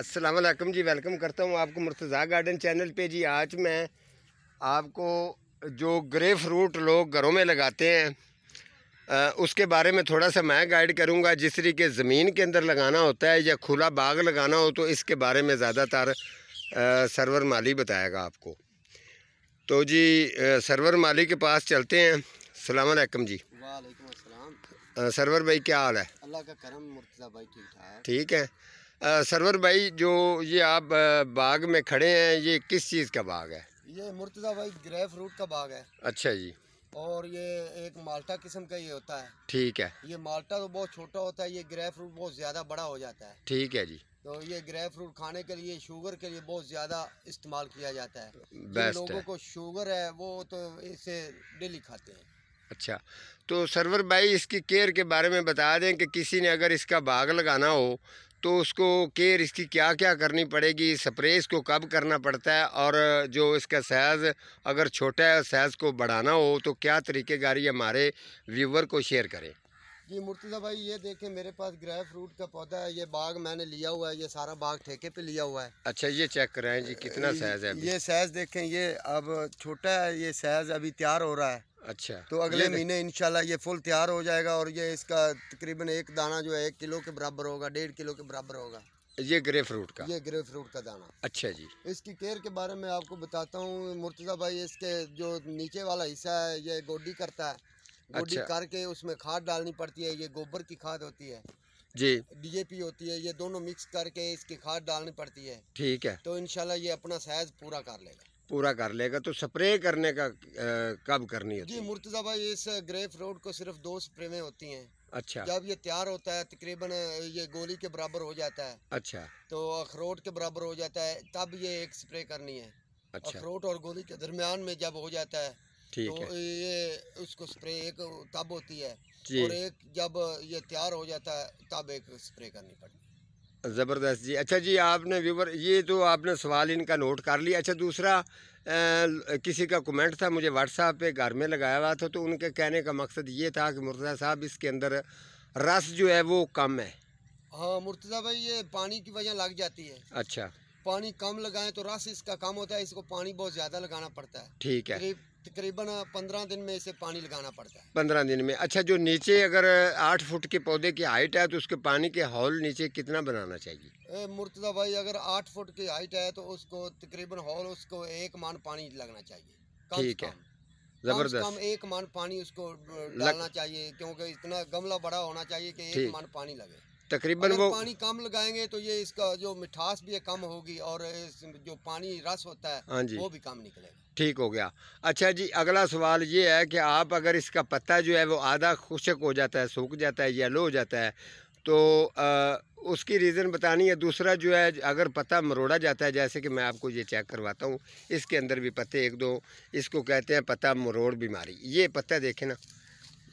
असलकम जी वेलकम करता हूँ आपको मुर्तज़ा गार्डन चैनल पे जी आज मैं आपको जो ग्रे फ्रूट लोग घरों में लगाते हैं आ, उसके बारे में थोड़ा सा मैं गाइड करूँगा जिस तरीके ज़मीन के अंदर लगाना होता है या खुला बाग लगाना हो तो इसके बारे में ज़्यादातर सरवर माली बताएगा आपको तो जी आ, सरवर माली के पास चलते हैं सलामकम जी वालेकुम सरवर भाई क्या हाल है अल्लाह का करम मुर्तज़ा भाई ठीक है सरवर भाई जो ये आप बाग में खड़े हैं ये किस चीज़ का बाग है ये मुर्तज़ा भाई ग्रे फ्रूट का बाग है अच्छा जी और ये एक माल्टा किस्म का ये होता है ठीक है ये माल्टा तो बहुत छोटा होता है ये ग्रे फ्रूट बहुत ज़्यादा बड़ा हो जाता है ठीक है जी तो ये ग्रे फ्रूट खाने के लिए शुगर के लिए बहुत ज़्यादा इस्तेमाल किया जाता है लोगो लोगों है। को शुगर है वो तो इसे डेली खाते हैं अच्छा तो सरवर भाई इसकी केयर के बारे में बता दें कि किसी ने अगर इसका बाग लगाना हो तो उसको केयर इसकी क्या क्या करनी पड़ेगी स्प्रे इसको कब करना पड़ता है और जो इसका साइज़ अगर छोटा है साइज़ को बढ़ाना हो तो क्या तरीक़ेकारी हमारे व्यूवर को शेयर करें जी मुर्तज़ा भाई ये देखें मेरे पास ग्रह फ्रूट का पौधा है ये बाग मैंने लिया हुआ है ये सारा बाग ठेके पे लिया हुआ है अच्छा ये चेक कराएं जी कितना साइज़ है ये साइज़ देखें ये अब छोटा है ये साइज़ अभी तैयार हो रहा है अच्छा तो अगले महीने इनशाला ये फुल तैयार हो जाएगा और ये इसका तकरीबन एक दाना जो है एक किलो के बराबर होगा डेढ़ किलो के बराबर होगा ये ग्रे फ्रूट का ये ग्रे फ्रूट का दाना अच्छा जी इसकी केयर के बारे में आपको बताता हूँ मुर्तजा भाई इसके जो नीचे वाला हिस्सा है ये गोडी करता है गोडी अच्छा। करके उसमें खाद डालनी पड़ती है ये गोबर की खाद होती है जी डीएपी होती है ये दोनों मिक्स करके इसकी खाद डालनी पड़ती है ठीक है तो इनशाला ये अपना साइज पूरा कर लेगा पूरा कर लेगा तो स्प्रे करने का कब करनी होती जी मुर्तजा भाई इस ग्रे रोड को सिर्फ दो स्प्रे में होती हैं अच्छा जब ये तैयार होता है तकरीबन ये गोली के बराबर हो जाता है अच्छा तो अखरोट के बराबर हो जाता है तब ये एक स्प्रे करनी है अच्छा अखरोट और गोली के दरमियान में जब हो जाता है ठीक तो है। ये उसको स्प्रे एक तब होती है और एक जब ये तैयार हो जाता है तब एक स्प्रे करनी पड़ती है ज़बरदस्त जी अच्छा जी आपने व्यूवर ये तो आपने सवाल इनका नोट कर लिया अच्छा दूसरा आ, किसी का कमेंट था मुझे व्हाट्सएप पे घर में लगाया हुआ था तो उनके कहने का मकसद ये था कि मुर्तज़ा साहब इसके अंदर रस जो है वो कम है हाँ मुर्तज़ा भाई ये पानी की वजह लग जाती है अच्छा पानी कम लगाएं तो रस इसका कम होता है इसको पानी बहुत ज़्यादा लगाना पड़ता है ठीक है तकरीबन पंद्रह दिन में इसे पानी लगाना पड़ता है पंद्रह दिन में अच्छा जो नीचे अगर आठ फुट के पौधे की हाइट है तो उसके पानी के हॉल नीचे कितना बनाना चाहिए मुर्तजा भाई अगर आठ फुट की हाइट है तो उसको तकरीबन हॉल उसको एक मान पानी लगना चाहिए ठीक है जबरदस्त कम एक मान पानी उसको डालना लग... चाहिए क्योंकि इतना गमला बड़ा होना चाहिए कि एक मान पानी लगे तकरीबन वो पानी कम लगाएंगे तो ये इसका जो मिठास भी है कम होगी और जो पानी रस होता है हाँ जी वो भी कम निकलेगा ठीक हो गया अच्छा जी अगला सवाल ये है कि आप अगर इसका पत्ता जो है वो आधा खुशक हो जाता है सूख जाता है येलो हो जाता है तो आ, उसकी रीज़न बतानी है दूसरा जो है अगर पत्ता मरोड़ा जाता है जैसे कि मैं आपको ये चेक करवाता हूँ इसके अंदर भी पत्ते एक दो इसको कहते हैं पत्ता मरोड़ बीमारी ये पत्ता देखें ना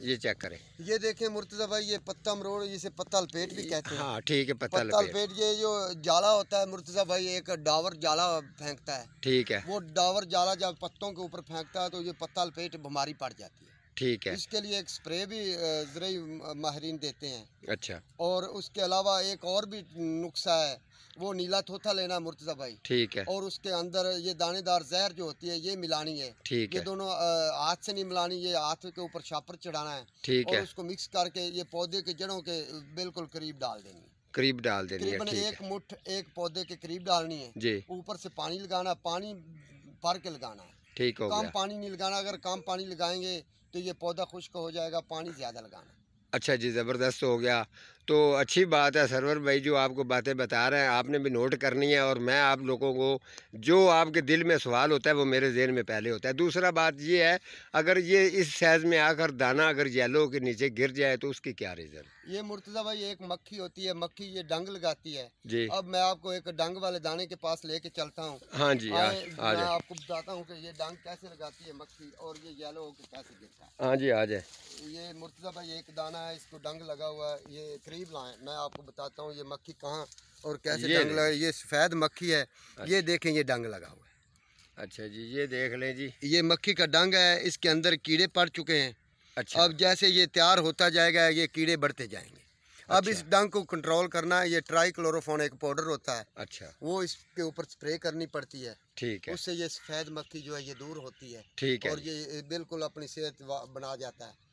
ये चेक करें ये देखें मुर्तजा भाई ये पत्ता मरोड़ जिसे पत्ता लपेट भी कहते हैं हाँ ठीक है पत्ता, पत्ता लपेट।, ये जो जाला होता है मुर्तजा भाई एक डावर जाला फेंकता है ठीक है वो डावर जाला जब पत्तों के ऊपर फेंकता है तो ये पत्ता लपेट बीमारी पड़ जाती है ठीक है इसके लिए एक स्प्रे भी जरिए माहरीन देते हैं अच्छा और उसके अलावा एक और भी नुस्खा है वो नीला थोथा लेना मुर्तजा भाई ठीक है और उसके अंदर ये दानेदार जहर जो होती है ये मिलानी है ठीक ये है। दोनों हाथ से नहीं मिलानी ये हाथ के ऊपर छापर चढ़ाना है ठीक है उसको मिक्स करके ये पौधे के जड़ों के बिल्कुल करीब डाल देनी करीब डाल देनी है एक मुठ एक पौधे के करीब डालनी है जी ऊपर से पानी लगाना पानी भर के लगाना है ठीक है कम पानी नहीं लगाना अगर कम पानी लगाएंगे तो ये पौधा खुश्क हो जाएगा पानी ज़्यादा लगाना अच्छा जी ज़बरदस्त हो गया तो अच्छी बात है सरवर भाई जो आपको बातें बता रहे हैं आपने भी नोट करनी है और मैं आप लोगों को जो आपके दिल में सवाल होता है वो मेरे जहन में पहले होता है दूसरा बात ये है अगर ये इस साइज़ में आकर दाना अगर येलो के नीचे गिर जाए तो उसकी क्या रीज़न ये मुर्तज़ा भाई एक मक्खी होती है मक्खी ये डंग लगाती है जी अब मैं आपको एक डंग वाले दाने के पास लेके चलता हूँ हाँ जी आ, आ, मैं आपको बताता हूँ कि ये डंग कैसे लगाती है मक्खी और ये येलो होकर कैसे गिरता है हाँ जी आ जाए ये मुर्तज़ा भाई एक दाना है इसको डंग लगा हुआ है ये करीब लाए मैं आपको बताता हूँ ये मक्खी कहाँ और कैसे डंग लगा ये सफ़ेद मक्खी है अच्छा। ये देखें ये डंग लगा हुआ है अच्छा जी ये देख लें जी ये मक्खी का डंग है इसके अंदर कीड़े पड़ चुके हैं अच्छा अब जैसे ये तैयार होता जाएगा ये कीड़े बढ़ते जाएंगे अच्छा। अब इस अच्छा। डंग को कंट्रोल करना है ये ट्राई क्लोरोफोन एक पाउडर होता है अच्छा वो इसके ऊपर स्प्रे करनी पड़ती है ठीक है उससे ये सफ़ेद मक्खी जो है ये दूर होती है ठीक है और ये बिल्कुल अपनी सेहत बना जाता है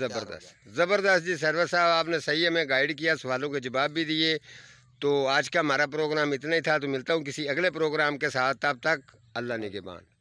ज़बरदस्त ज़बरदस्त जी सरवर साहब आपने सही हमें गाइड किया सवालों के जवाब भी दिए तो आज का हमारा प्रोग्राम इतना ही था तो मिलता हूँ किसी अगले प्रोग्राम के साथ तब तक अल्लाह हाँ। बान